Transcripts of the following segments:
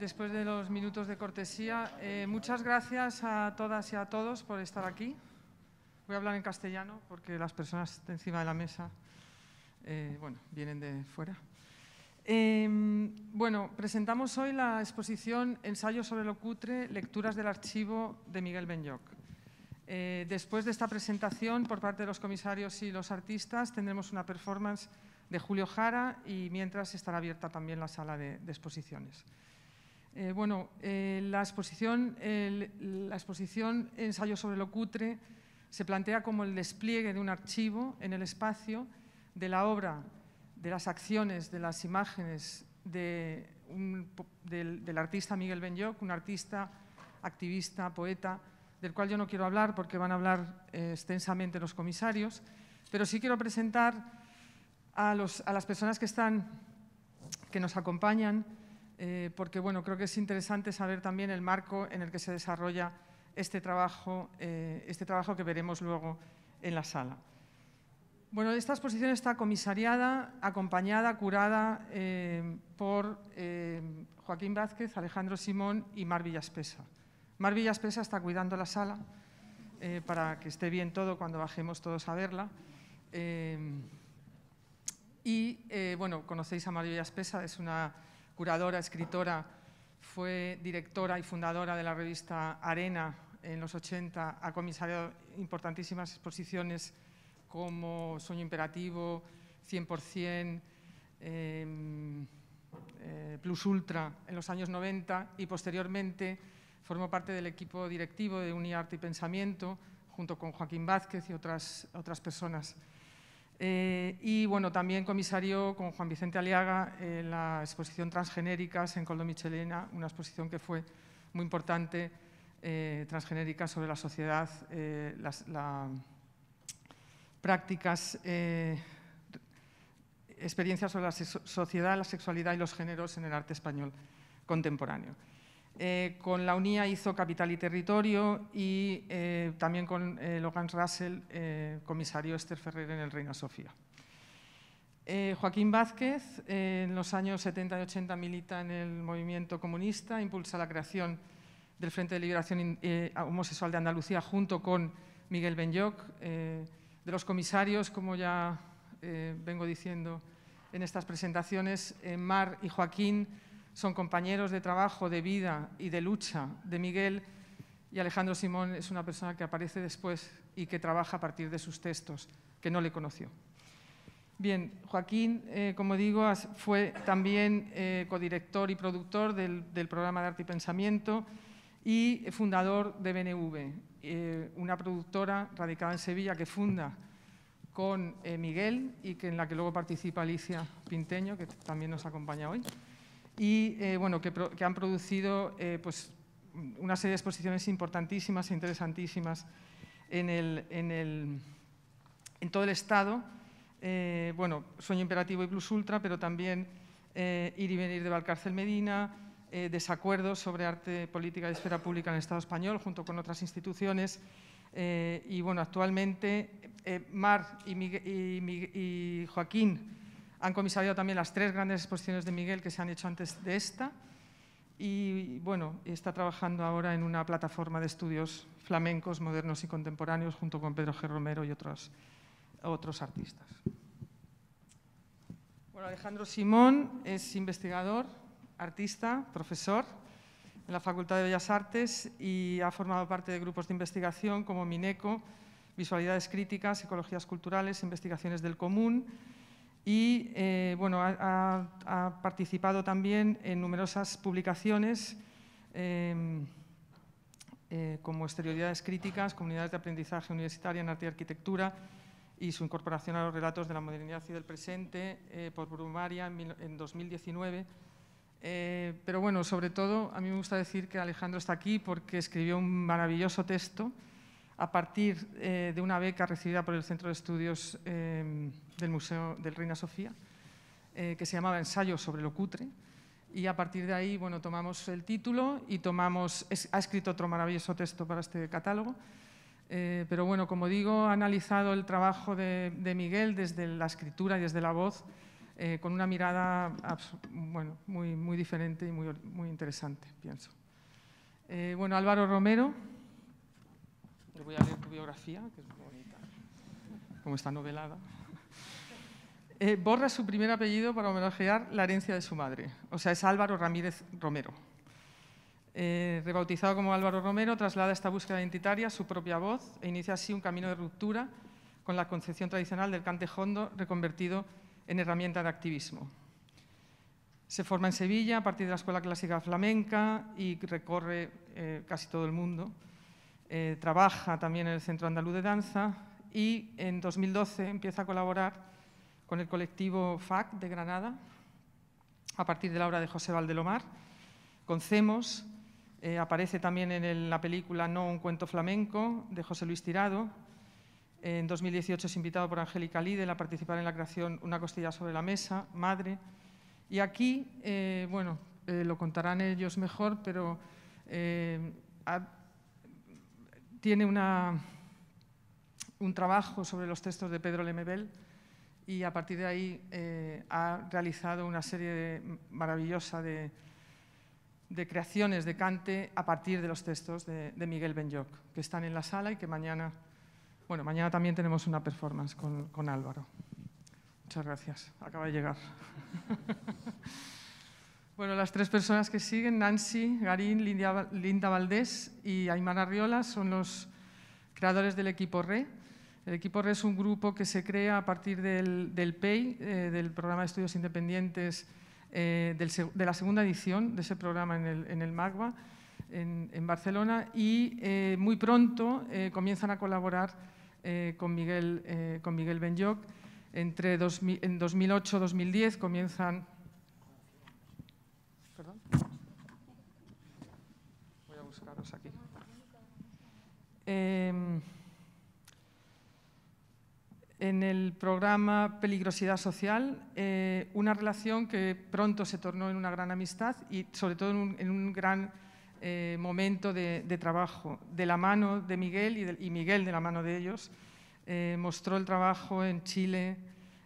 después de los minutos de cortesía. Eh, muchas gracias a todas y a todos por estar aquí. Voy a hablar en castellano porque las personas encima de la mesa eh, bueno, vienen de fuera. Em, bueno, presentamos hoy la exposición Ensayo sobre lo cutre, lecturas del archivo de Miguel Benyoc. Eh, después de esta presentación por parte de los comisarios y los artistas tendremos una performance de Julio Jara y mientras estará abierta también la sala de exposiciones. Eh, bueno, eh, la, exposición, Ensayo sobre lo cutre se plantea como el despliegue de un archivo en el espacio de la obra, de las acciones, de las imágenes del, artista Miguel Benyoc, un artista, activista, poeta, del cual yo no quiero hablar porque van a hablar eh, extensamente los comisarios, pero sí quiero presentar a, a las personas que, están, que nos acompañan eh, porque bueno, creo que es interesante saber también el marco en el que se desarrolla este trabajo, eh, este trabajo que veremos luego en la sala. Bueno, esta exposición está comisariada, acompañada, curada eh, por Joaquín Vázquez, Alejandro Simón y Mar Villaspesa. Mar Villaspesa está cuidando la sala para que esté bien todo cuando bajemos todos a verla. y bueno, conocéis a Mar Villaspesa, es una curadora, escritora, fue directora y fundadora de la revista Arena en los 80, ha comisariado importantísimas exposiciones como Sueño Imperativo, 100%, em, eh, Plus Ultra en los años 90 y posteriormente formó parte del equipo directivo de Uniarte y Pensamiento junto con Joaquín Vázquez y otras personas. Eh, y bueno, también comisario con Juan Vicente Aliaga la exposición Transgenéricas en Coldo Michelena, una exposición que fue muy importante, eh, transgenérica sobre la sociedad, eh, las prácticas, experiencias sobre la sociedad, la sexualidad y los géneros en el arte español contemporáneo. Eh, con la UNIA hizo Capital y Territorio y eh, también con eh, Logan Russell, comisario Esther Ferrer en el Reino Sofía. Joaquín Vázquez, en los años 70 y 80, milita en el movimiento comunista, impulsa la creación del Frente de Liberación Homosexual de Andalucía junto con Miguel Benyoc, de los comisarios, como ya vengo diciendo en estas presentaciones, Mar y Joaquín son compañeros de trabajo, de vida y de lucha de Miguel y Alejandro Simón es una persona que aparece después y que trabaja a partir de sus textos, que no le conoció. Bien, Joaquín, eh, como digo, fue también eh, codirector y productor del, programa de arte y pensamiento y fundador de BNV, eh, una productora radicada en Sevilla que funda con Miguel y que en la que luego participa Alicia Pinteño, que también nos acompaña hoy y eh, bueno, que, han producido eh, pues, una serie de exposiciones importantísimas e interesantísimas en, el, en, el, en todo el Estado. Eh, bueno, Sueño Imperativo y Plus Ultra, pero también Ir y Venir de Valcárcel Medina, Desacuerdos sobre Arte, Política y Esfera Pública en el Estado Español, junto con otras instituciones. y bueno, actualmente Mar y, y, y Joaquín han comisariado también las tres grandes exposiciones de Miguel que se han hecho antes de esta y bueno, está trabajando ahora en una plataforma de estudios flamencos modernos y contemporáneos junto con Pedro G. Romero y otros, otros artistas. Bueno, Alejandro Simón es investigador, artista, profesor en la Facultad de Bellas Artes y ha formado parte de grupos de investigación como MINECO, Visualidades Críticas, Ecologías Culturales, Investigaciones del Común, y eh, bueno, ha, participado también en numerosas publicaciones em, eh, como Exterioridades Críticas, Comunidades de Aprendizaje Universitaria en Arte y Arquitectura y su incorporación a los relatos de la modernidad y del presente eh, por Brumaria en, en 2019. pero bueno, sobre todo a mí me gusta decir que Alejandro está aquí porque escribió un maravilloso texto a partir de una beca recibida por el Centro de Estudios em, del Museo del Reina Sofía, eh, que se llamaba Ensayo sobre lo cutre. Y a partir de ahí, bueno, tomamos el título y tomamos, ha escrito otro maravilloso texto para este catálogo. Eh, pero bueno, como digo, ha analizado el trabajo de, Miguel desde la escritura y desde la voz, eh, con una mirada bueno, muy, muy diferente y muy, muy interesante, pienso. bueno, Álvaro Romero, le voy a leer tu biografía, que es muy bonita, como está novelada. Eh, borra su primer apellido para homenajear la herencia de su madre. O sea, es Álvaro Ramírez Romero. Eh, rebautizado como Álvaro Romero, traslada esta búsqueda identitaria a su propia voz e inicia así un camino de ruptura con la concepción tradicional del cante reconvertido en herramienta de activismo. Se forma en Sevilla a partir de la Escuela Clásica Flamenca y recorre eh, casi todo el mundo. trabaja también en el Centro Andaluz de Danza y en 2012 empieza a colaborar con el colectivo FAC de Granada, a partir de la obra de José Valdelomar. Con CEMOS eh, aparece también en la película No un cuento flamenco, de José Luis Tirado. En 2018 es invitado por Angélica Lidl a participar en la creación Una costilla sobre la mesa, Madre. Y aquí, eh, bueno, eh, lo contarán ellos mejor, pero tiene un trabajo sobre los textos de Pedro Lemebel, y a partir de ahí eh, ha realizado una serie maravillosa de, creaciones de Cante a partir de los textos de, Miguel Benyoc, que están en la sala y que mañana, bueno, mañana también tenemos una performance con, Álvaro. Muchas gracias, acaba de llegar. bueno, las tres personas que siguen, Nancy, Garín, Linda, Valdés y Aymar Riola, son los creadores del equipo RE el equipo RED es un grupo que se crea a partir del, PEI, eh, del Programa de Estudios Independientes, eh, de la segunda edición de ese programa en el, en en, Barcelona, y eh, muy pronto comienzan a colaborar con Miguel, con Miguel Benyoc. Entre en 2008-2010 comienzan... ¿Perdón? Voy a aquí. Em, en el programa Peligrosidad Social, eh, una relación que pronto se tornó en una gran amistad y sobre todo en un, gran eh, momento de, trabajo. De la mano de Miguel y, y Miguel de la mano de ellos, eh, mostró el trabajo en Chile,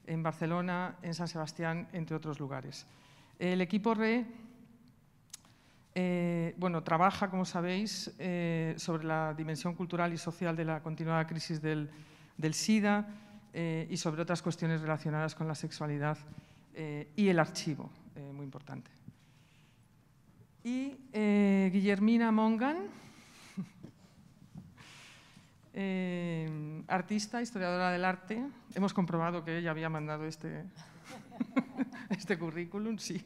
en Barcelona, en San Sebastián, entre otros lugares. El equipo RE bueno, trabaja, como sabéis, sobre la dimensión cultural y social de la continuada crisis del SIDA. Eh, y sobre otras cuestiones relacionadas con la sexualidad eh, y el archivo, eh, muy importante. Y Guillermina Mongan, artista, historiadora del arte. Hemos comprobado que ella había mandado este, este currículum, sí.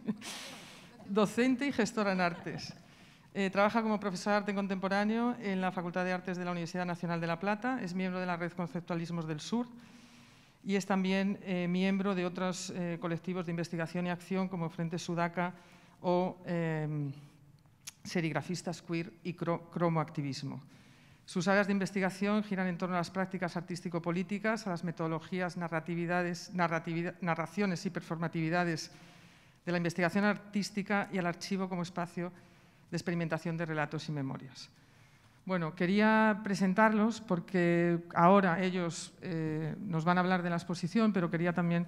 Docente y gestora en artes. trabaja como profesora de arte contemporáneo en la Facultad de Artes de la Universidad Nacional de La Plata, es miembro de la Red Conceptualismos del Sur y es también eh, miembro de otros eh, colectivos de investigación y acción como Frente Sudaca o eh, serigrafistas queer y cromoactivismo. Sus áreas de investigación giran en torno a las prácticas artístico-políticas, a las metodologías, narratividades, narraciones y performatividades de la investigación artística y al archivo como espacio de experimentación de relatos y memorias. Bueno, quería presentarlos porque ahora ellos eh, nos van a hablar de la exposición, pero quería también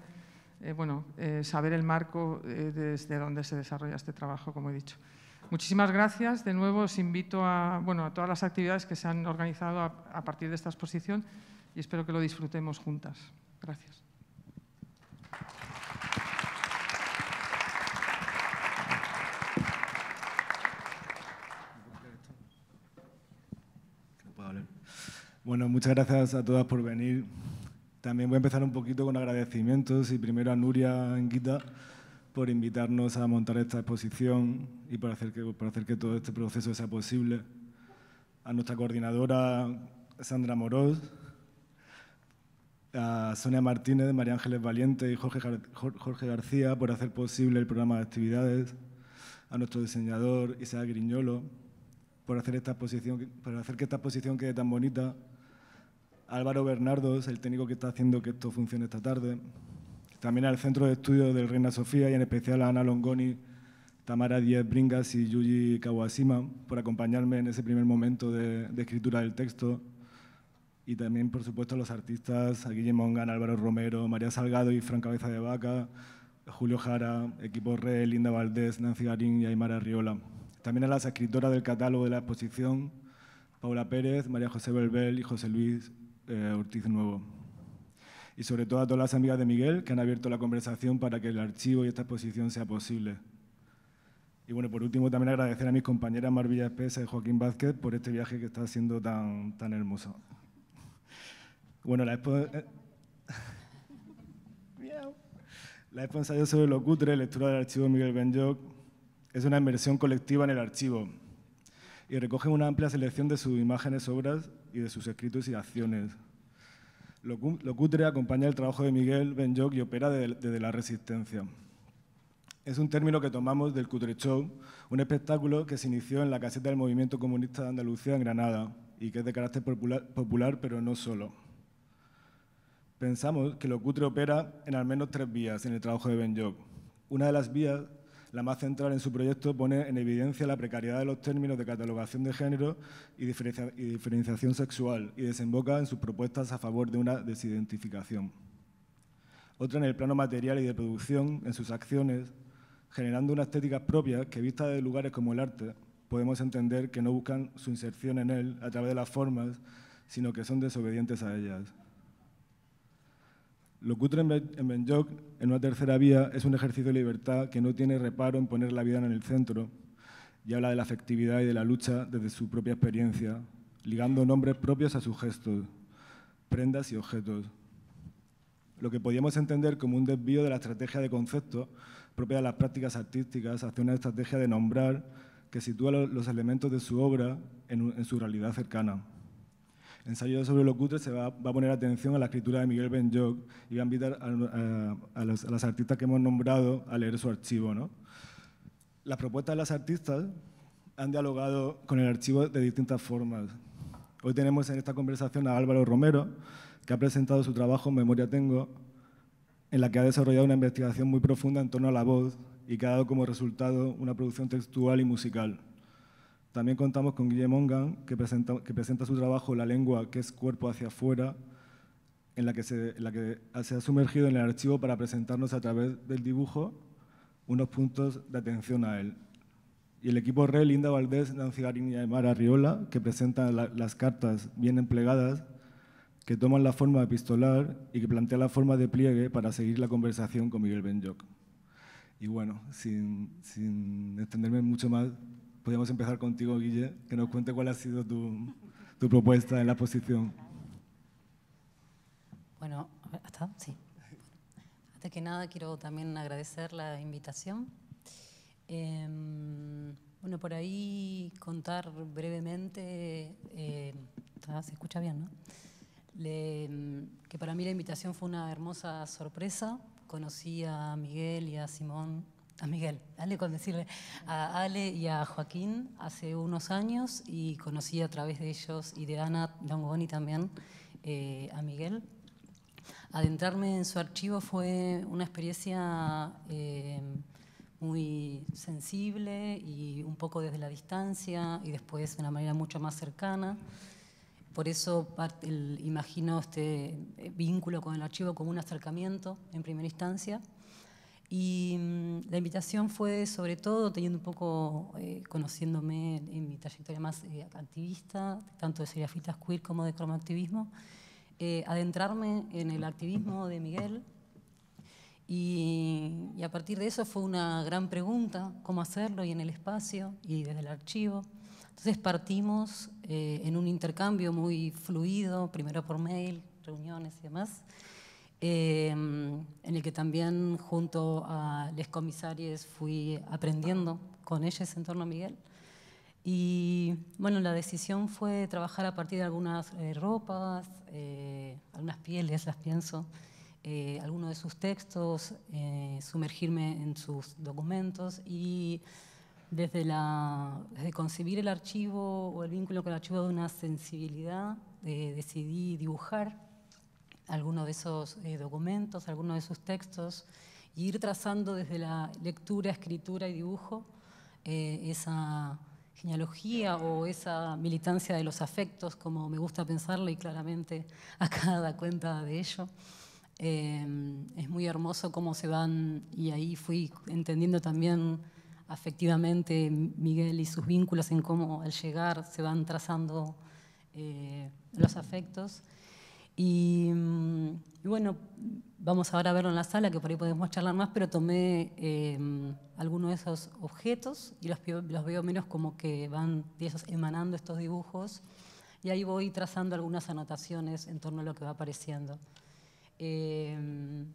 eh, bueno, eh, saber el marco desde donde se desarrolla este trabajo, como he dicho. Muchísimas gracias. De nuevo, os invito a, bueno, a todas las actividades que se han organizado a partir de esta exposición y espero que lo disfrutemos juntas. Gracias. Bueno, muchas gracias a todas por venir. También voy a empezar un poquito con agradecimientos y primero a Nuria Anguita por invitarnos a montar esta exposición y por hacer que, hacer que todo este proceso sea posible. A nuestra coordinadora Sandra Morós, a Sonia Martínez, María Ángeles Valiente y Jorge, García por hacer posible el programa de actividades, a nuestro diseñador Isaac Griñolo por hacer, esta exposición, por hacer que esta exposición quede tan bonita Álvaro Bernardo el técnico que está haciendo que esto funcione esta tarde. También al Centro de Estudios del Reina Sofía y en especial a Ana Longoni, Tamara Díez Bringas y Yuji Kawashima por acompañarme en ese primer momento de, escritura del texto. Y también, por supuesto, a los artistas, a Guillermo Mongan, Álvaro Romero, María Salgado y Fran Cabeza de Vaca, Julio Jara, Equipo Re, Linda Valdés, Nancy Garín y Aymara Riola. También a las escritoras del catálogo de la exposición, Paula Pérez, María José Belbel y José Luis eh, Ortiz Nuevo. Y sobre todo a todas las amigas de Miguel que han abierto la conversación para que el archivo y esta exposición sea posible. Y bueno, por último también agradecer a mis compañeras Marvilla Espesa y Joaquín Vázquez por este viaje que está siendo tan, tan hermoso. Bueno, la exposición eh, La sobre lo cutre, lectura del archivo de Miguel Benjoc, es una inmersión colectiva en el archivo, y recoge una amplia selección de sus imágenes, obras y de sus escritos y acciones. Lo, acompaña el trabajo de Miguel Benjoc y opera desde la resistencia. Es un término que tomamos del Cutre Show, un espectáculo que se inició en la caseta del Movimiento Comunista de Andalucía en Granada y que es de carácter popular, pero no solo. Pensamos que lo cutre opera en al menos tres vías en el trabajo de Benjoc. Una de las vías la más central en su proyecto pone en evidencia la precariedad de los términos de catalogación de género y, diferenciación sexual y desemboca en sus propuestas a favor de una desidentificación. Otra en el plano material y de producción, en sus acciones, generando unas estéticas propias que, vista de lugares como el arte, podemos entender que no buscan su inserción en él a través de las formas, sino que son desobedientes a ellas. Lo que en Benjok, en una tercera vía, es un ejercicio de libertad que no tiene reparo en poner la vida en el centro y habla de la afectividad y de la lucha desde su propia experiencia, ligando nombres propios a sus gestos, prendas y objetos. Lo que podíamos entender como un desvío de la estrategia de concepto propia de las prácticas artísticas hacia una estrategia de nombrar que sitúa los elementos de su obra en su realidad cercana ensayo sobre lo se va, a poner atención a la escritura de Miguel Benjog y va a invitar eh, a, las artistas que hemos nombrado a leer su archivo. Las propuestas de las artistas han dialogado con el archivo de distintas formas. Hoy tenemos en esta conversación a Álvaro Romero, que ha presentado su trabajo Memoria Tengo, en la que ha desarrollado una investigación muy profunda en torno a la voz y que ha dado como resultado una producción textual y musical. También contamos con Guillermo Ongan, que presenta, que presenta su trabajo La lengua que es cuerpo hacia afuera, en la, que se, la que se ha sumergido en el archivo para presentarnos a través del dibujo unos puntos de atención a él. Y el equipo RE, Linda Valdés, Nancy Garín y Mara Riola, que presentan las cartas bien empleadas, que toman la forma epistolar y que plantea la forma de pliegue para seguir la conversación con Miguel Benyoc. Y bueno, sin, sin extenderme mucho más, podríamos empezar contigo, Guille, que nos cuente cuál ha sido tu, propuesta en la exposición. Bueno, ¿hasta? Sí. Antes que nada, quiero también agradecer la invitación. Em, bueno, por ahí contar brevemente, eh, se escucha bien, ¿no? Em, que para mí la invitación fue una hermosa sorpresa. Conocí a Miguel y a Simón a Miguel. Dale con decirle a Ale y a Joaquín hace unos años y conocí a través de ellos y de Ana Longoni también eh, a Miguel. Adentrarme en su archivo fue una experiencia eh, muy sensible y un poco desde la distancia y después de una manera mucho más cercana. Por eso imagino este vínculo con el archivo como un acercamiento en primera instancia y mm, la invitación fue sobre todo teniendo un poco, eh, conociéndome en mi trayectoria más eh, activista, tanto de seriafitas queer como de cromoactivismo, eh, adentrarme en el activismo de Miguel. y, a partir de eso fue una gran pregunta, cómo hacerlo y en el espacio y desde el archivo. Entonces partimos en un intercambio muy fluido, primero por mail, reuniones y demás. Em, en el que también junto a les comisarias fui aprendiendo con ellas en torno a Miguel. Y bueno, la decisión fue trabajar a partir de algunas eh, ropas, eh, algunas pieles, las pienso, eh, algunos de sus textos, sumergirme en sus documentos y desde, la, desde concebir el archivo o el vínculo con el archivo de una sensibilidad, decidí dibujar alguno de esos eh, documentos, alguno de esos textos, y ir trazando desde la lectura, escritura y dibujo eh, esa genealogía o esa militancia de los afectos, como me gusta pensarlo y claramente acá da cuenta de ello. Eh, es muy hermoso cómo se van, y ahí fui entendiendo también afectivamente Miguel y sus vínculos en cómo al llegar se van trazando los afectos. Mm, y, bueno, vamos ahora a verlo en la sala, que por ahí podemos charlar más, pero tomé em, algunos de esos objetos y los, los, veo menos como que van de esos emanando estos dibujos. Y ahí voy trazando algunas anotaciones en torno a lo que va apareciendo. Em,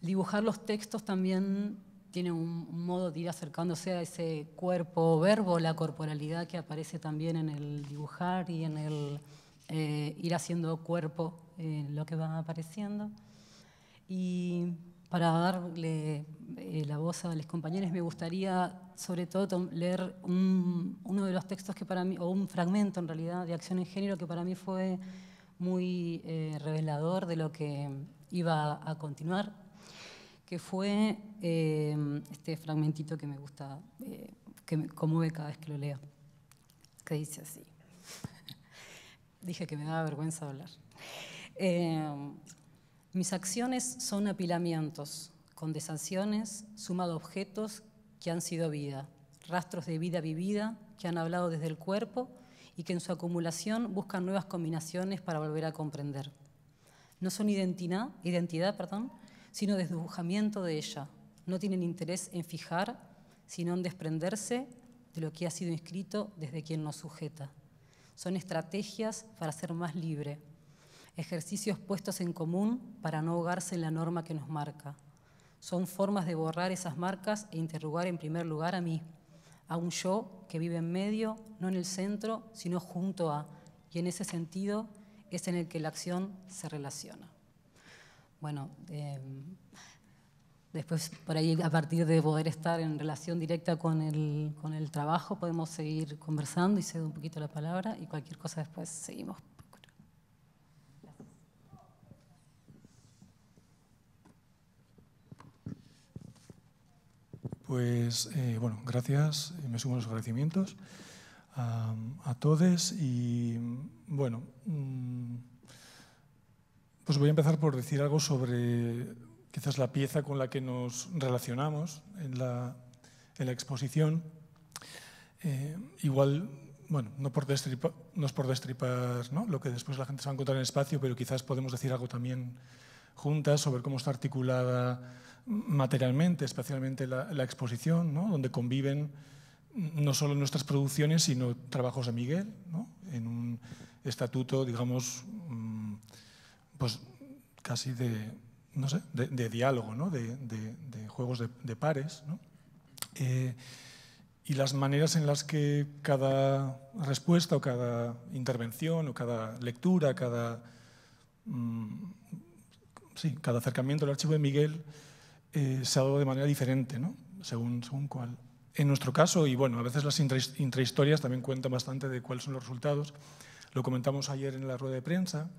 dibujar los textos también tiene un modo de ir acercándose a ese cuerpo verbo, la corporalidad que aparece también en el dibujar y en el eh, ir haciendo cuerpo en lo que va apareciendo. Y para darle eh, la voz a los compañeros, me gustaría sobre todo leer uno de los textos que para mí, o un fragmento en realidad, de Acción en Género, que para mí fue muy eh, revelador de lo que iba a continuar, que fue este fragmentito que me gusta, que me conmueve cada vez que lo leo, que dice así. Dije que me daba vergüenza hablar. Em, mis acciones son apilamientos, con suma sumado objetos que han sido vida, rastros de vida vivida que han hablado desde el cuerpo y que en su acumulación buscan nuevas combinaciones para volver a comprender. No son identidad, identidad perdón, sino desdibujamiento de ella. No tienen interés en fijar, sino en desprenderse de lo que ha sido inscrito desde quien nos sujeta. Son estrategias para ser más libre, ejercicios puestos en común para no ahogarse en la norma que nos marca. Son formas de borrar esas marcas e interrogar en primer lugar a mí, a un yo que vive en medio, no en el centro, sino junto a, y en ese sentido es en el que la acción se relaciona. Bueno, em, Después, por ahí, a partir de poder estar en relación directa con el, con el trabajo, podemos seguir conversando y cedo un poquito la palabra y cualquier cosa después seguimos. Pues, eh, bueno, gracias. Eh, me sumo los agradecimientos a, a todos y, bueno, mm, pues voy a empezar por decir algo sobre quizás la pieza con la que nos relacionamos en la, exposición. Eh, igual, bueno, no, es por destripar lo que después la gente se va a encontrar en el espacio, pero quizás podemos decir algo también juntas sobre cómo está articulada materialmente, especialmente la, exposición, donde conviven no solo nuestras producciones, sino trabajos de Miguel, en un estatuto, digamos, mm, pues casi de, no sé, de, diálogo, ¿no? de, juegos de, pares. Eh, y las maneras en las que cada respuesta o cada intervención o cada lectura, cada, mm, cada acercamiento al archivo de Miguel eh, se ha dado de manera diferente, ¿no? según, según cuál. En nuestro caso, y bueno, a veces las intrahistorias también cuentan bastante de cuáles son los resultados. Lo comentamos ayer en la rueda de prensa,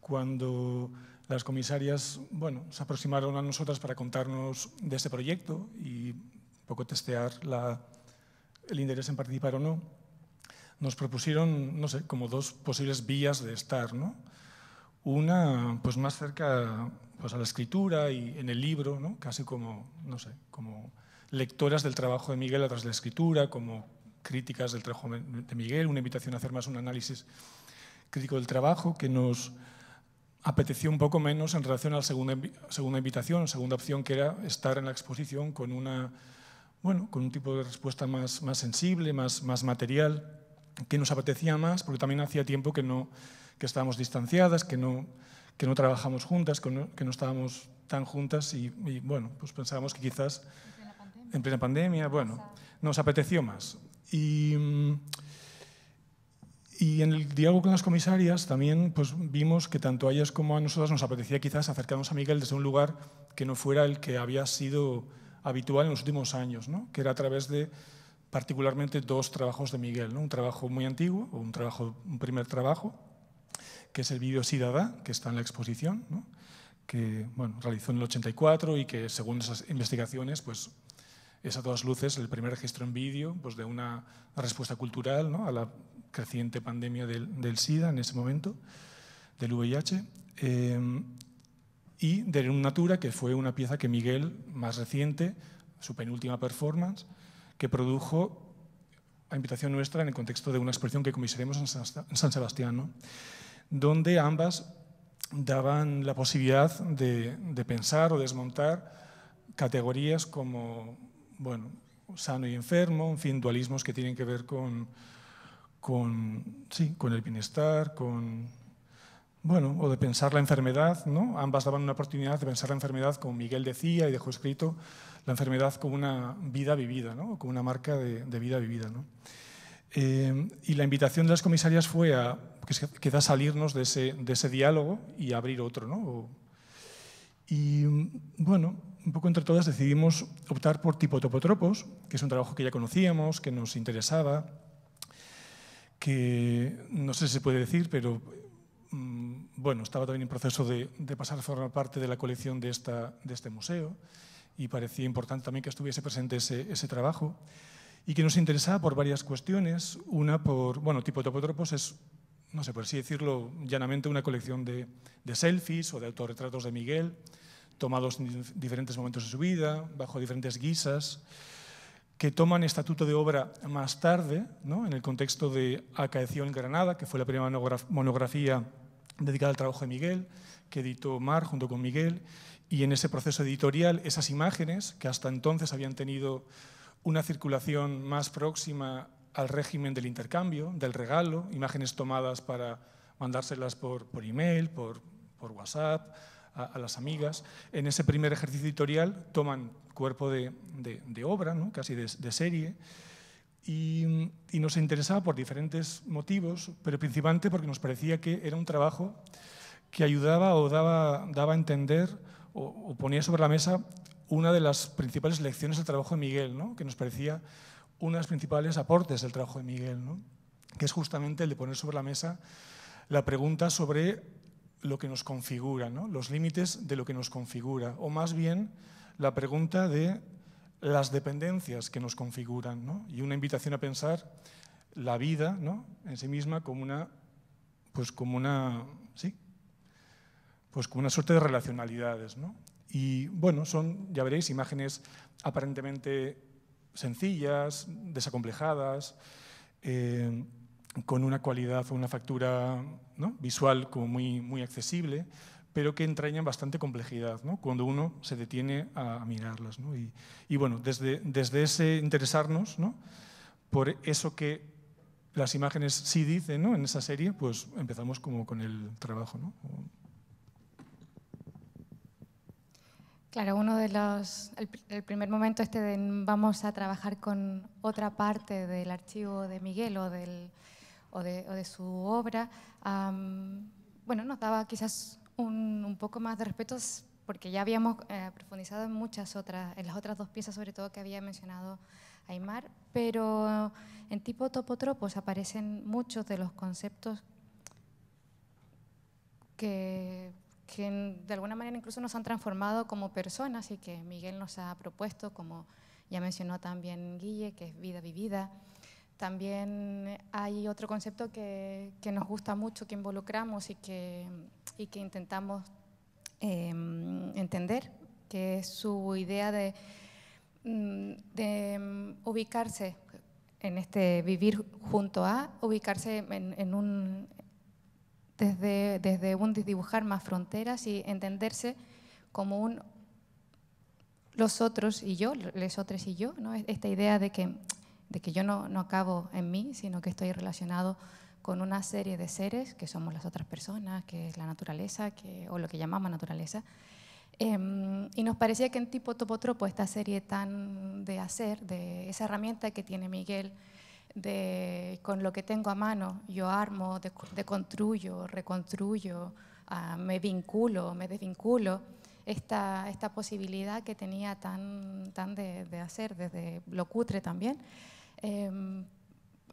cuando las comisarias bueno, se aproximaron a nosotras para contarnos de este proyecto y un poco testear el interés en participar o no. Nos propusieron, no sé, como dos posibles vías de estar, ¿no? Una, pues más cerca pues, a la escritura y en el libro, ¿no? Casi como, no sé, como lectoras del trabajo de Miguel atrás de la escritura, como críticas del trabajo de Miguel, una invitación a hacer más un análisis crítico del trabajo que nos apeteció un poco menos en relación a la segunda, segunda invitación, segunda opción, que era estar en la exposición con, una, bueno, con un tipo de respuesta más, más sensible, más, más material, que nos apetecía más, porque también hacía tiempo que, no, que estábamos distanciadas, que no, que no trabajamos juntas, que no, estábamos tan juntas y, bueno, pues pensábamos que quizás en plena pandemia, bueno, nos apeteció más. Y mm, y en el diálogo con las comisarias también pues, vimos que tanto a ellas como a nosotras nos apetecía quizás acercarnos a Miguel desde un lugar que no fuera el que había sido habitual en los últimos años, ¿no? que era a través de particularmente dos trabajos de Miguel, ¿no? un trabajo muy antiguo, un, trabajo, un primer trabajo, que es el vídeo Sidada, que está en la exposición, ¿no? que bueno, realizó en el 84 y que según esas investigaciones pues, es a todas luces el primer registro en vídeo pues, de una respuesta cultural a la creciente pandemia del, SIDA en ese momento, del VIH, em, y de Natura, que fue una pieza que Miguel, más reciente, su penúltima performance, que produjo a invitación nuestra en el contexto de una expresión que comisaremos en San Sebastián, donde ambas daban la posibilidad de, pensar o desmontar categorías como bueno, sano y enfermo, en fin, dualismos que tienen que ver con, con, sí, con el bienestar, con, bueno, o de pensar la enfermedad, ¿no? Ambas daban una oportunidad de pensar la enfermedad, como Miguel decía y dejó escrito, la enfermedad como una vida vivida, ¿no? Como una marca de, vida vivida, ¿no? Eh, y la invitación de las comisarias fue a pues, salirnos de ese, de ese diálogo y abrir otro, ¿no? y bueno, un poco entre todas decidimos optar por tipotopotropos, que es un trabajo que ya conocíamos, que nos interesaba, que no sé si se puede decir, pero mm, bueno, estaba también en proceso de, pasar a formar parte de la colección de, esta, de este museo y parecía importante también que estuviese presente ese, ese trabajo y que nos interesaba por varias cuestiones. Una por, bueno, tipo Topotropos es, no sé, por así decirlo, llanamente una colección de, de selfies o de autorretratos de Miguel, tomados en diferentes momentos de su vida, bajo diferentes guisas que toman estatuto de obra más tarde, en el contexto de Acaeció en Granada, que fue la primera monografía dedicada al trabajo de Miguel, que editó Mar junto con Miguel, y en ese proceso editorial esas imágenes, que hasta entonces habían tenido una circulación más próxima al régimen del intercambio, del regalo, imágenes tomadas para mandárselas por, por email, por, por WhatsApp, a, las amigas. En ese primer ejercicio editorial toman cuerpo de, obra, casi de, serie, y, nos interesaba por diferentes motivos, pero principalmente porque nos parecía que era un trabajo que ayudaba o daba, daba a entender o, ponía sobre la mesa una de las principales lecciones del trabajo de Miguel, ¿no? que nos parecía uno de los principales aportes del trabajo de Miguel, ¿no? que es justamente el de poner sobre la mesa la pregunta sobre lo que nos configura, los límites de lo que nos configura, o más bien la pregunta de las dependencias que nos configuran, y una invitación a pensar la vida en sí misma como una, pues como una, ¿sí? pues como una suerte de relacionalidades. Y bueno, son, ya veréis, imágenes aparentemente sencillas, desacomplejadas, eh, con una cualidad o una factura visual como muy, muy accesible, pero que entrañan bastante complejidad cuando uno se detiene a, mirarlas. Y, bueno, desde, desde ese interesarnos por eso que las imágenes sí dicen en esa serie, pues empezamos como con el trabajo. Claro, uno de los, el, el, primer momento este de vamos a trabajar con otra parte del archivo de Miguel o del, o de, su obra, bueno, nos daba quizás un, poco más de respeto porque ya habíamos eh, profundizado en muchas otras, en las otras dos piezas sobre todo que había mencionado Aymar, pero en tipo topotropos aparecen muchos de los conceptos que de alguna manera incluso nos han transformado como personas y que Miguel nos ha propuesto, como ya mencionó también Guille, que es vida vivida. También hay otro concepto que, nos gusta mucho, que involucramos y que, que intentamos em, entender, que es su idea de, mm, de em, ubicarse en este vivir junto a, ubicarse en, un, desde, desde, un dibujar más fronteras y entenderse como un los otros y yo, les otros y yo, ¿no? esta idea de que de que yo no, no acabo en mí, sino que estoy relacionado con una serie de seres que somos las otras personas, que es la naturaleza, que, o lo que llamamos naturaleza. Em, y nos parecía que en tipo topotropo, esta serie tan de hacer, de esa herramienta que tiene Miguel, de con lo que tengo a mano, yo armo, deconstruyo, de reconstruyo, ah, me vinculo, me desvinculo, esta, esta posibilidad que tenía tan, tan de, de hacer, desde lo cutre también. Em,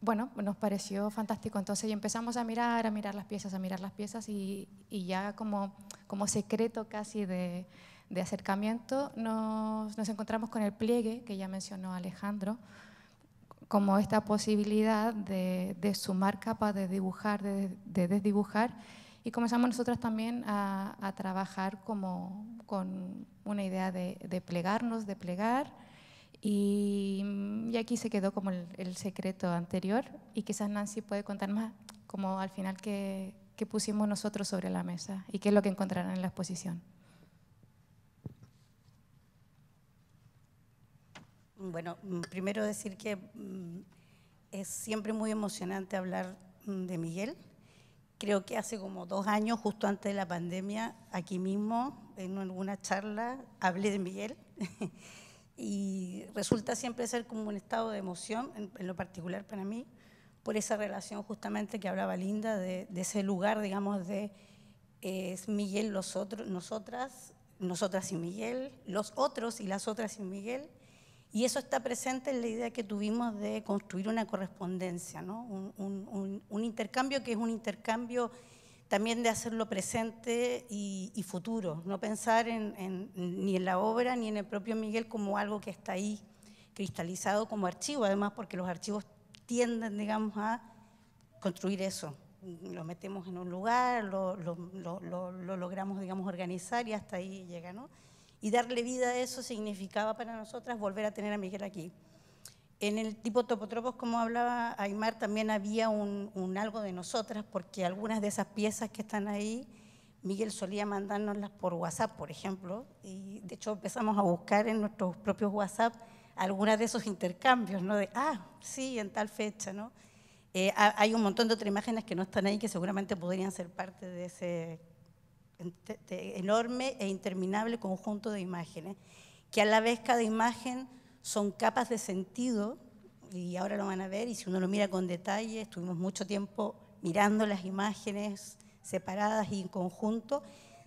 bueno, nos pareció fantástico. Entonces y empezamos a mirar, a mirar las piezas, a mirar las piezas y, ya como, secreto casi de, acercamiento nos, encontramos con el pliegue que ya mencionó Alejandro, como esta posibilidad de, sumar capas, de dibujar, de, desdibujar. Y comenzamos nosotras también a, trabajar con una idea de plegarnos, de plegar Mm, y, aquí se quedó como el, secreto anterior y quizás Nancy puede contar más como al final que, pusimos nosotros sobre la mesa y qué es lo que encontrarán en la exposición. Bueno, mm, primero decir que mm, es siempre muy emocionante hablar de Miguel. Creo que hace como dos años, justo antes de la pandemia, aquí mismo, en alguna charla, hablé de Miguel y resulta siempre ser como un estado de emoción, en, lo particular para mí, por esa relación justamente que hablaba Linda, de, ese lugar, digamos, de eh, es Miguel, los otros, nosotras, nosotras y Miguel, los otros y las otras y Miguel, y eso está presente en la idea que tuvimos de construir una correspondencia, ¿no? un, un intercambio que es un intercambio también de hacerlo presente y, futuro, no pensar ni en la obra ni en el propio Miguel como algo que está ahí cristalizado como archivo, además porque los archivos tienden, digamos, a construir eso. Lo metemos en un lugar, lo, logramos, digamos, organizar y hasta ahí llega, Y darle vida a eso significaba para nosotras volver a tener a Miguel aquí. En el tipo topotropos, como hablaba Aymar, también había un, algo de nosotras, porque algunas de esas piezas que están ahí, Miguel solía mandárnoslas por WhatsApp, por ejemplo, y de hecho empezamos a buscar en nuestros propios WhatsApp algunas de esos intercambios, ¿no? De, ah, sí, en tal fecha, ¿no? Eh, hay un montón de otras imágenes que no están ahí que seguramente podrían ser parte de ese enorme e interminable conjunto de imágenes, que a la vez cada imagen son capas de sentido, y ahora lo van a ver, y si uno lo mira con detalle, estuvimos mucho tiempo mirando las imágenes separadas y en conjunto,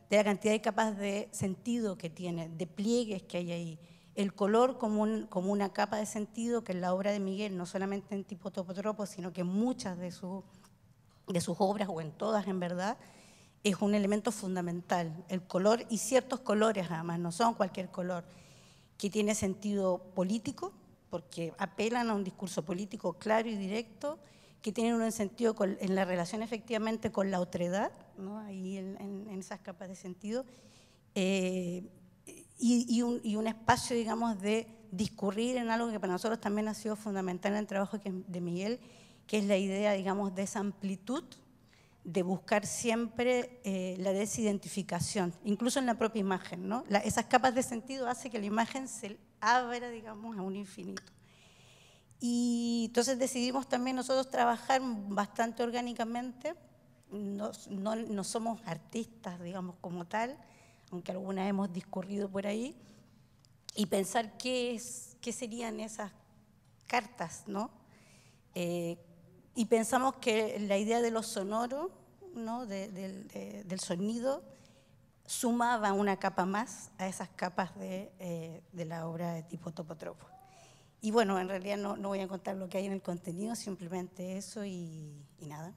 de la cantidad de capas de sentido que tiene, de pliegues que hay ahí. El color como, una capa de sentido que en la obra de Miguel, no solamente en tipo topotropo, sino que en muchas de, de sus obras, o en todas en verdad, es un elemento fundamental. El color y ciertos colores además, no son cualquier color que tiene sentido político, porque apelan a un discurso político claro y directo, que tienen un sentido en la relación efectivamente con la otredad, ¿no? ahí en, esas capas de sentido, eh, y, un, y, un, espacio, digamos, de discurrir en algo que para nosotros también ha sido fundamental en el trabajo de Miguel, que es la idea, digamos, de esa amplitud de buscar siempre eh, la desidentificación, incluso en la propia imagen. ¿no? esas capas de sentido hace que la imagen se abra, digamos, a un infinito. Y entonces decidimos también nosotros trabajar bastante orgánicamente. No, no, no somos artistas, digamos, como tal, aunque algunas hemos discurrido por ahí, y pensar qué, es, qué serían esas cartas, ¿no? Eh, y pensamos que la idea de lo sonoro, ¿no? del sonido, sumaba una capa más a esas capas de, eh, la obra de tipo topotropo. Y bueno, en realidad no, no, voy a contar lo que hay en el contenido, simplemente eso y, y nada.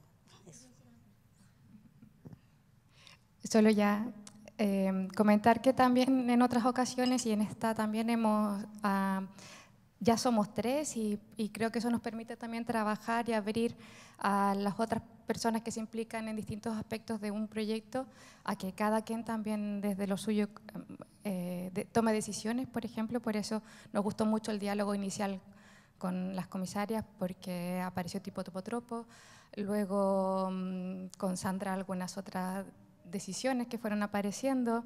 Solo ya eh, comentar que también en otras ocasiones y en esta también hemos... Ah, ya somos tres y, creo que eso nos permite también trabajar y abrir a las otras personas que se implican en distintos aspectos de un proyecto a que cada quien también desde lo suyo eh, tome decisiones, por ejemplo. Por eso nos gustó mucho el diálogo inicial con las comisarias porque apareció Tipo Topotropo, luego mm, con Sandra algunas otras decisiones que fueron apareciendo.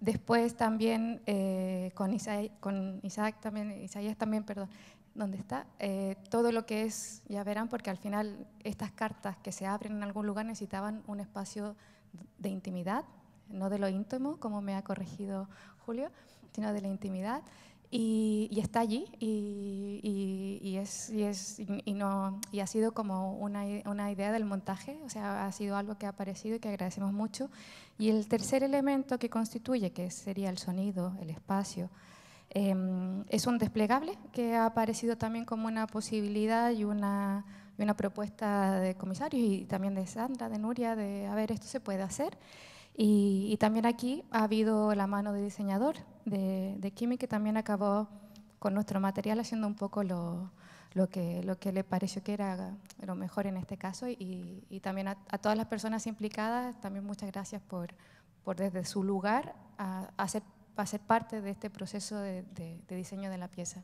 Después también eh, con, Isaac, con Isaac también, Isaías también, perdón, ¿dónde está? Eh, todo lo que es, ya verán, porque al final estas cartas que se abren en algún lugar necesitaban un espacio de intimidad, no de lo íntimo, como me ha corregido Julio, sino de la intimidad y, está allí y, y, es, es, no, y, ha sido como una, una, idea del montaje, o sea, ha sido algo que ha aparecido y que agradecemos mucho. Y el tercer elemento que constituye, que sería el sonido, el espacio, em, es un desplegable que ha aparecido también como una posibilidad y una, y una propuesta de comisarios y también de Sandra, de Nuria, de a ver, esto se puede hacer. Y, también aquí ha habido la mano de diseñador de, Kimi, que también acabó con nuestro material haciendo un poco lo, lo que, lo que le pareció que era lo mejor en este caso. Y, también a, todas las personas implicadas, también muchas gracias por, por desde su lugar a, a, ser parte de este proceso de, de diseño de la pieza.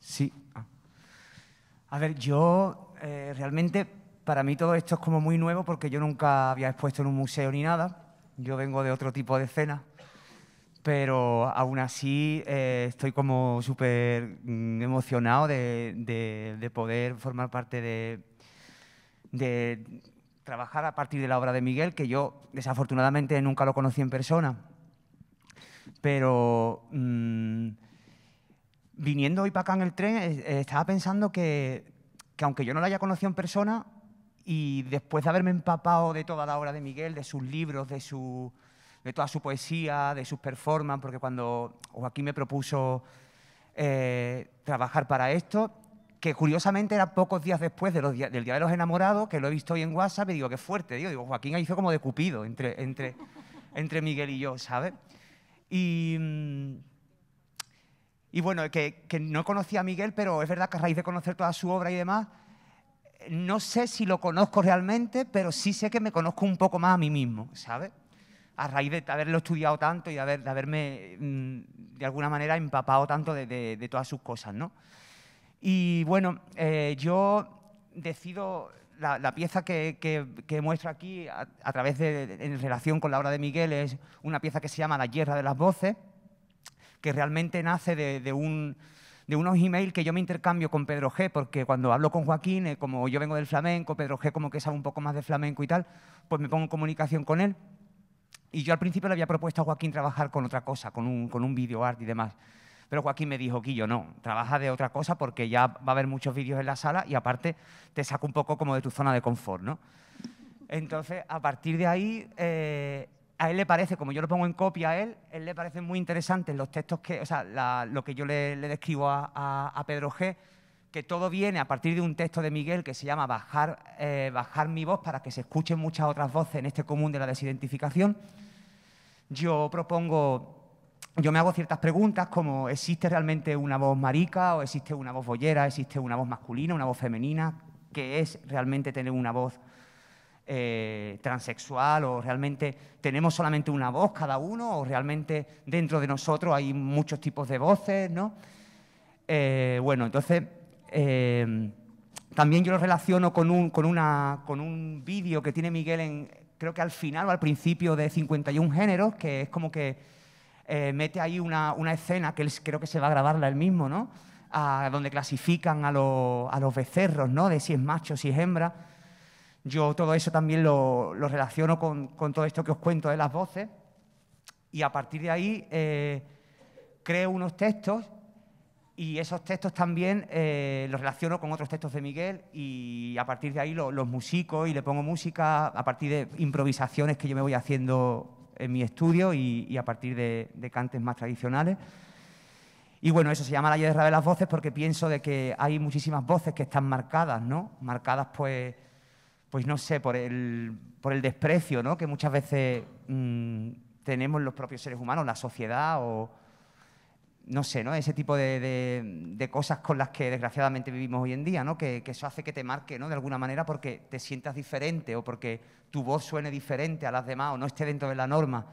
Sí, a ver, yo eh, realmente para mí todo esto es como muy nuevo porque yo nunca había expuesto en un museo ni nada. Yo vengo de otro tipo de escena, pero aún así eh, estoy como súper mm, emocionado de, poder formar parte de, de trabajar a partir de la obra de Miguel, que yo desafortunadamente nunca lo conocí en persona, pero... Mm, viniendo hoy para acá en el tren, eh, estaba pensando que, que aunque yo no la haya conocido en persona, y después de haberme empapado de toda la obra de Miguel, de sus libros, de, su, de toda su poesía, de sus performances, porque cuando Joaquín me propuso eh, trabajar para esto, que curiosamente era pocos días después de los, del Día de los Enamorados, que lo he visto hoy en WhatsApp y digo, qué fuerte, digo, Joaquín Joaquín hizo como de cupido entre, entre, entre Miguel y yo, ¿sabes? Y... Mm, y bueno, que, no conocía a Miguel, pero es verdad que a raíz de conocer toda su obra y demás, no sé si lo conozco realmente, pero sí sé que me conozco un poco más a mí mismo, ¿sabes? A raíz de haberlo estudiado tanto y de, haberme, mm, de alguna manera, empapado tanto de, todas sus cosas, ¿no? Y bueno, eh, yo decido la, pieza que, que, que, muestro aquí a, través de, en relación con la obra de Miguel es una pieza que se llama La Guerra de las Voces, que realmente nace de, de un de unos emails que yo me intercambio con Pedro G, porque cuando hablo con Joaquín, eh, como yo vengo del flamenco, Pedro G como que sabe un poco más de flamenco y tal, pues me pongo en comunicación con él. Y yo al principio le había propuesto a Joaquín trabajar con otra cosa, con un, con un video art y demás. Pero Joaquín me dijo, Guillo, no, trabaja de otra cosa porque ya va a haber muchos vídeos en la sala y aparte te saca un poco como de tu zona de confort, ¿no? Entonces, a partir de ahí, eh, a él le parece, como yo lo pongo en copia a él, él le parece muy interesantes los textos que, o sea, lo que yo le, describo a, Pedro G, que todo viene a partir de un texto de Miguel que se llama eh, Bajar, mi voz para que se escuchen muchas otras voces en este común de la desidentificación. Yo propongo, yo me hago ciertas preguntas como ¿existe realmente una voz marica o existe una voz boyera, existe una voz masculina, una voz femenina? ¿Qué es realmente tener una voz eh, transexual o realmente tenemos solamente una voz cada uno o realmente dentro de nosotros hay muchos tipos de voces, ¿no? Eh, bueno, entonces eh, también yo lo relaciono con un, con una, con un vídeo que tiene Miguel en, creo que al final o al principio de 51 géneros, que es como que eh, mete ahí una, una, escena que creo que se va a grabarla él mismo, ¿no? A, donde clasifican a, a los becerros, ¿no? De si es macho, si es hembra. Yo todo eso también lo, relaciono con, todo esto que os cuento de las voces y a partir de ahí eh, creo unos textos y esos textos también eh, los relaciono con otros textos de Miguel y a partir de ahí los, los musico y le pongo música a partir de improvisaciones que yo me voy haciendo en mi estudio y, a partir de, cantes más tradicionales. Y bueno, eso se llama la guerra de las voces porque pienso de que hay muchísimas voces que están marcadas, ¿no? Marcadas pues pues no sé, por el, por el desprecio ¿no? que muchas veces mm, tenemos los propios seres humanos, la sociedad o no sé, ¿no? Ese tipo de, de, cosas con las que desgraciadamente vivimos hoy en día, ¿no? Que, eso hace que te marque, ¿no? De alguna manera porque te sientas diferente o porque tu voz suene diferente a las demás o no esté dentro de la norma.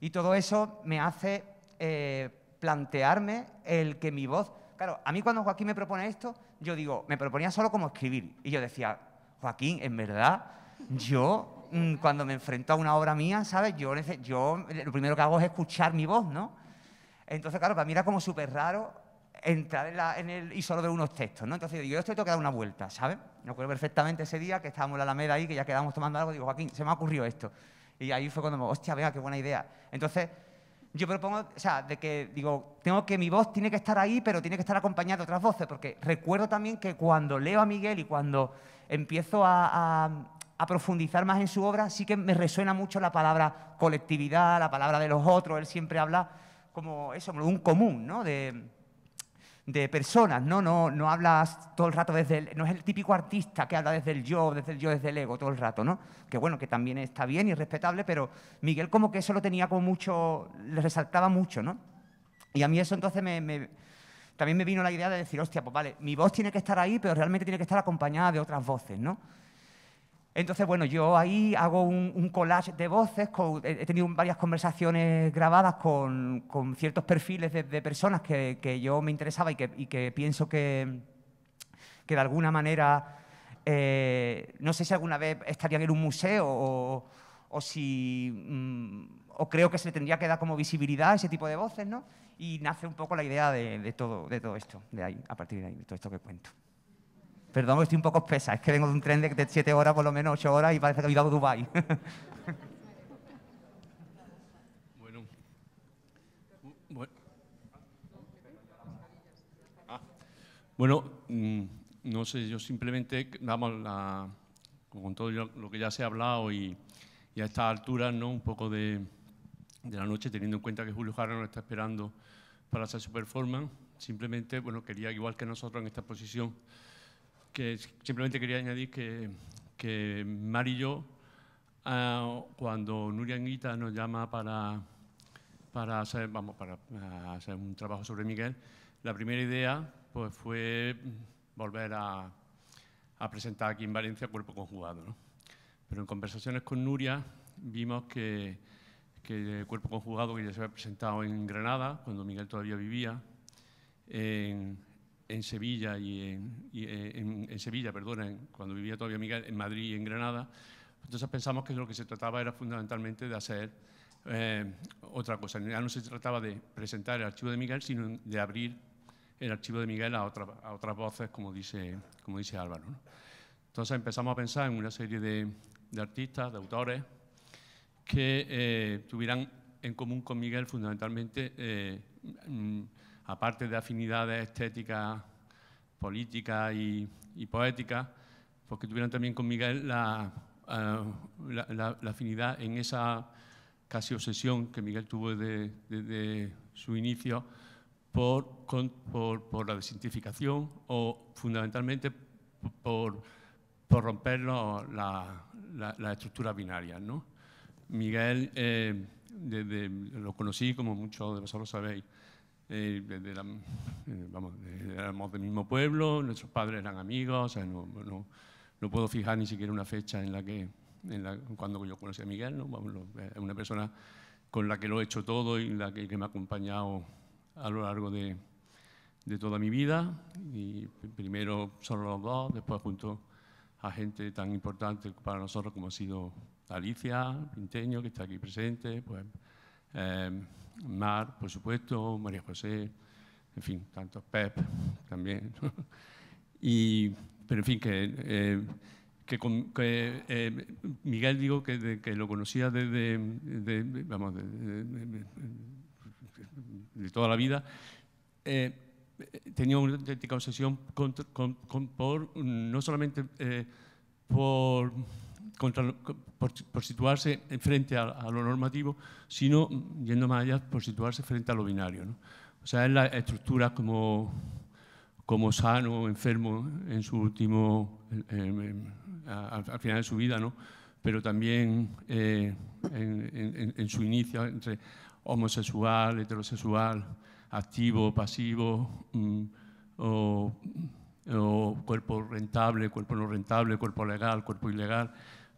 Y todo eso me hace eh, plantearme el que mi voz... Claro, a mí cuando Joaquín me propone esto, yo digo, me proponía solo como escribir. Y yo decía, Joaquín, en verdad, yo mm, cuando me enfrento a una obra mía, ¿sabes? Yo, yo lo primero que hago es escuchar mi voz, ¿no? Entonces, claro, para mí era como súper raro entrar en, la, el y solo ver unos textos, ¿no? Entonces yo estoy tengo que una vuelta, ¿sabes? Me acuerdo perfectamente ese día que estábamos en la Alameda ahí, que ya quedábamos tomando algo, digo, Joaquín, se me ha ocurrido esto. Y ahí fue cuando me, hostia, venga, qué buena idea. Entonces, yo propongo, o sea, de que digo, tengo que mi voz tiene que estar ahí, pero tiene que estar acompañada de otras voces, porque recuerdo también que cuando leo a Miguel y cuando empiezo a, profundizar más en su obra, sí que me resuena mucho la palabra colectividad, la palabra de los otros, él siempre habla como eso, como un común, ¿no? De, de personas, ¿no? ¿no? No hablas todo el rato desde el, no es el típico artista que habla desde el yo, desde el yo, desde el ego todo el rato, ¿no? Que bueno, que también está bien y respetable, pero Miguel como que eso lo tenía como mucho, le resaltaba mucho, ¿no? Y a mí eso entonces me, me, también me vino la idea de decir, hostia, pues vale, mi voz tiene que estar ahí, pero realmente tiene que estar acompañada de otras voces, ¿no? Entonces, bueno, yo ahí hago un, collage de voces, he tenido varias conversaciones grabadas con, ciertos perfiles de, personas que, yo me interesaba y que, pienso que, que, de alguna manera, eh, no sé si alguna vez estarían en un museo o, si, mm, o creo que se le tendría que dar como visibilidad a ese tipo de voces, ¿no? Y nace un poco la idea de, de todo, de todo esto, de ahí, a partir de ahí, de todo esto que cuento. Perdón, estoy un poco espesa. Es que vengo de un tren de, siete 7 horas, por lo menos 8 horas, y parece que he ido a Dubái. bueno. Ah. Bueno, mm, no sé, yo simplemente, damos la, con todo lo que ya se ha hablado y, a estas alturas, ¿no? un poco de, la noche, teniendo en cuenta que Julio Jara nos está esperando para hacer su performance, simplemente, bueno, quería, igual que nosotros en esta exposición, simplemente quería añadir que, que Mar y yo, ah, cuando Nuria Anguita nos llama para, para, hacer, vamos, para ah, hacer un trabajo sobre Miguel, la primera idea pues, fue volver a, presentar aquí en Valencia Cuerpo Conjugado. Pero en conversaciones con Nuria vimos que, que el Cuerpo Conjugado, que ya se había presentado en Granada, cuando Miguel todavía vivía, en, en Sevilla y en, eh, Sevilla, perdona, cuando vivía todavía Miguel, en Madrid y en Granada. Entonces pensamos que lo que se trataba era fundamentalmente de hacer eh, otra cosa. Ya no se trataba de presentar el archivo de Miguel, sino de abrir el archivo de Miguel a, otra, a otras voces, como dice, como dice Álvaro. Entonces empezamos a pensar en una serie de, de artistas, de autores, que eh, tuvieran en común con Miguel fundamentalmente aparte de afinidades estéticas, políticas y, poéticas, porque pues tuvieron también con Miguel eh, la, afinidad en esa casi obsesión que Miguel tuvo desde, su inicio por, la desintificación o fundamentalmente por, romper las la, la, binaria. estructuras binarias. Miguel, eh, desde, lo conocí, como muchos de vosotros sabéis, eh, eh, vamos, éramos del mismo pueblo, nuestros padres eran amigos, no, no, puedo fijar ni siquiera una fecha en la que, en la, cuando yo conocí a Miguel, ¿no? Eh, una persona con la que lo he hecho todo y la que, me ha acompañado a lo largo de, de toda mi vida, y primero solo los dos, después junto a gente tan importante para nosotros como ha sido Alicia, Pinteño, que está aquí presente, pues, Mar, por supuesto, María José, en fin, tanto Pep también. y, pero en fin, que, eh, que, eh, Miguel digo que, lo conocía desde, de, toda la vida. Eh, tenía una auténtica obsesión por, no solamente por contra, por, situarse frente a, lo normativo, sino, mm, yendo más allá, por situarse frente a lo binario. O sea, es la estructura como, como sano, enfermo, en su último, al final de su vida, ¿no? pero también eh, en, su inicio entre homosexual, heterosexual, activo, pasivo, mm, o cuerpo rentable, cuerpo no rentable, cuerpo legal, cuerpo ilegal.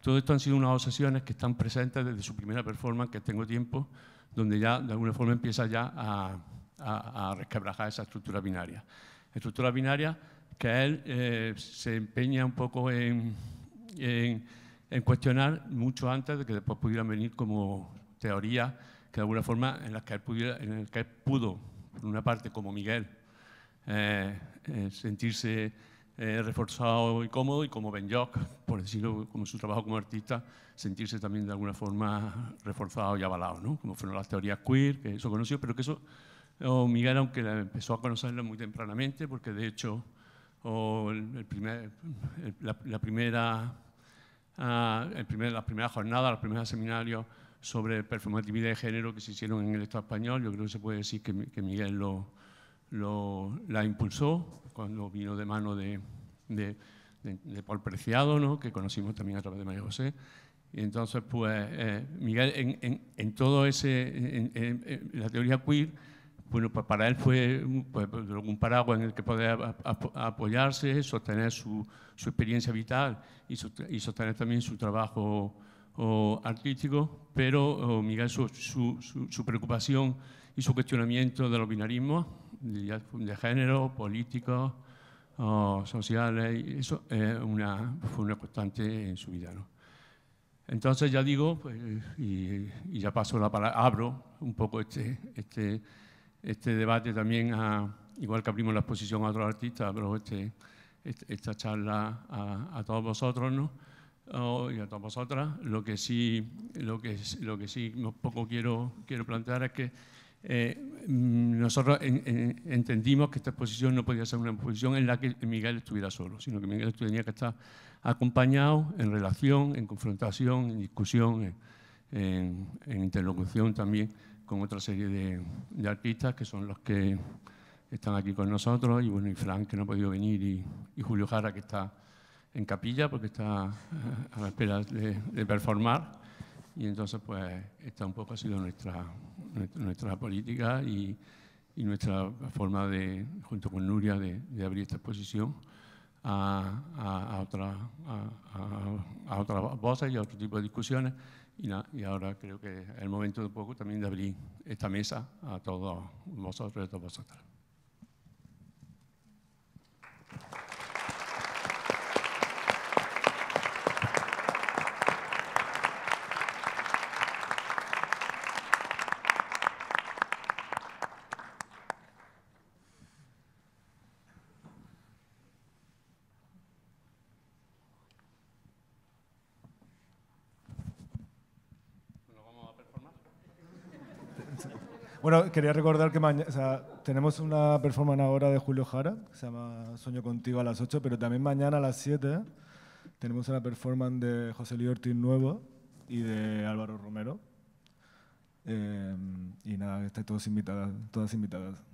Todo esto han sido unas obsesiones que están presentes desde su primera performance, que tengo tiempo, donde ya de alguna forma empieza ya a, a, resquebrajar esa estructura binaria. Estructura binaria que él eh, se empeña un poco en, cuestionar mucho antes de que después pudieran venir como teoría que de alguna forma en las que él, pudiera, en el que pudo, por una parte, como Miguel, eh, eh, sentirse eh, reforzado y cómodo, y como Ben Jock, por decirlo, como su trabajo como artista, sentirse también de alguna forma reforzado y avalado, ¿no? como fueron las teorías queer, que eso conoció, pero que eso Miguel, aunque la empezó a conocerlo muy tempranamente, porque de hecho ah, el, primer, la, primera, el primer, las primeras jornadas, los primeros seminarios sobre performatividad de género que se hicieron en el Estado español, yo creo que se puede decir que, Miguel lo, lo, la impulsó cuando vino de mano de, de, Paul Preciado, ¿no? que conocimos también a través de María José. Y entonces, pues, eh, Miguel, en, todo ese, en, la teoría queer, bueno, pues, para él fue pues, pues, un paraguas en el que poder apoyarse, sostener su, experiencia vital y, sostener también su trabajo artístico, pero oh, Miguel, su, su, preocupación y su cuestionamiento de los binarismos de género, políticos, o sociales, eh, eso es una, fue una constante en su vida. ¿no? Entonces ya digo, pues, y, ya paso la palabra, abro un poco este, este, este debate también, a, igual que abrimos la exposición a otros artistas, pero este, este, esta charla a, todos vosotros ¿no? y a todas vosotras. Lo que sí, lo que, lo que sí un poco quiero, quiero plantear es que eh, mm, nosotros entendimos que esta exposición no podía ser una exposición en la que Miguel estuviera solo, sino que Miguel tenía que estar acompañado en relación, en confrontación, en discusión, en, interlocución también con otra serie de, artistas que son los que están aquí con nosotros, y bueno, y Frank que no ha podido venir, y, Julio Jara que está en capilla porque está eh, a la espera de, de performar, y entonces pues esta un poco ha sido nuestra nuestra política y, nuestra forma de, junto con Nuria, de, abrir esta exposición a, a otras voces y a otro tipo de discusiones. Y, ahora creo que es el momento poco también de abrir esta mesa a todos vosotros y a todas vosotras. Bueno, quería recordar que mañana, tenemos una performance ahora de Julio Jara, que se llama Sueño Contigo a las 8, pero también mañana a las 7 tenemos una performance de José Liorti Nuevo y de Álvaro Romero. Eh, y nada, estáis todos invitadas, todas invitadas.